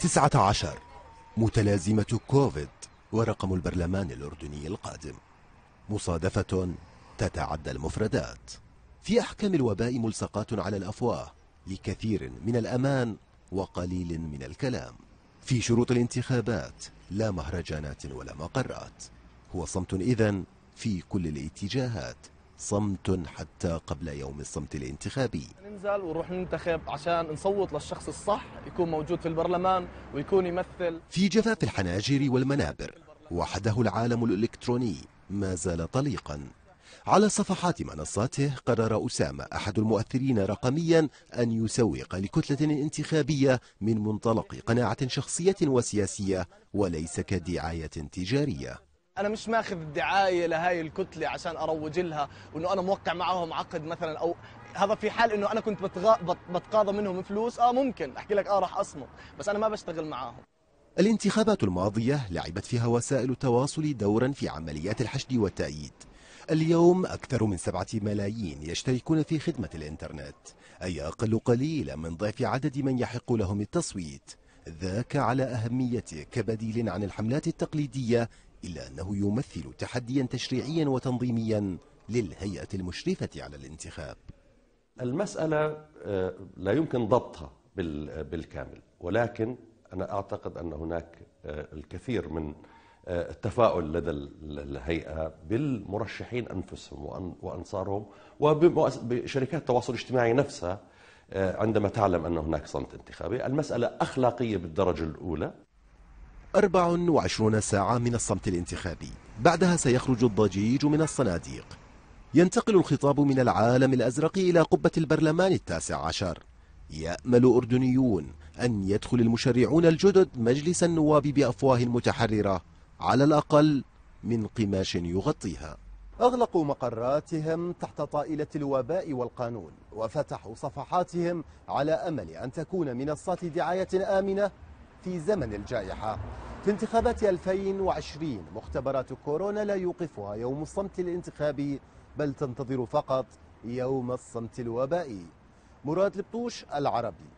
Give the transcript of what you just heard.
تسعة عشر متلازمة كوفيد ورقم البرلمان الأردني القادم مصادفة تتعدى المفردات في أحكام الوباء ملصقات على الأفواه لكثير من الأمان وقليل من الكلام في شروط الانتخابات لا مهرجانات ولا مقرات هو صمت إذن في كل الاتجاهات صمت حتى قبل يوم الصمت الانتخابي ننزل ونروح ننتخب عشان نصوت للشخص الصح يكون موجود في البرلمان ويكون يمثل في جفاف الحناجر والمنابر وحده العالم الإلكتروني ما زال طليقا على صفحات منصاته قرر أسامة أحد المؤثرين رقميا أن يسوق لكتلة انتخابية من منطلق قناعة شخصية وسياسية وليس كدعاية تجارية انا مش ماخذ دعايه لهاي الكتله عشان اروج لها وانه انا موقع معهم عقد مثلا او هذا في حال انه انا كنت بتغا... بتقاضى منهم فلوس اه ممكن احكي لك اه راح اصمت بس انا ما بشتغل معاهم الانتخابات الماضيه لعبت فيها وسائل التواصل دورا في عمليات الحشد والتأييد اليوم أكثر من سبعة ملايين يشتركون في خدمة الإنترنت أي أقل قليلا من ضعف عدد من يحق لهم التصويت ذاك على أهميته كبديل عن الحملات التقليدية إلا أنه يمثل تحديا تشريعيا وتنظيميا للهيئة المشرفة على الانتخاب المسألة آه، لا يمكن ضبطها آه، بالكامل ولكن أنا أعتقد أن هناك آه، الكثير من التفاؤل لدى الهيئة بالمرشحين أنفسهم وأنصارهم وبشركات التواصل الاجتماعي نفسها عندما تعلم أن هناك صمت انتخابي المسألة أخلاقية بالدرجة الأولى 24 ساعة من الصمت الانتخابي بعدها سيخرج الضجيج من الصناديق ينتقل الخطاب من العالم الأزرق إلى قبة البرلمان التاسع عشر يأمل أردنيون أن يدخل المشرعون الجدد مجلس النواب بأفواه متحررة على الأقل من قماش يغطيها أغلقوا مقراتهم تحت طائلة الوباء والقانون وفتحوا صفحاتهم على أمل أن تكون منصات دعاية آمنة في زمن الجائحة في انتخابات 2020 مختبرات كورونا لا يوقفها يوم الصمت الانتخابي بل تنتظر فقط يوم الصمت الوبائي مراد البطوش العربي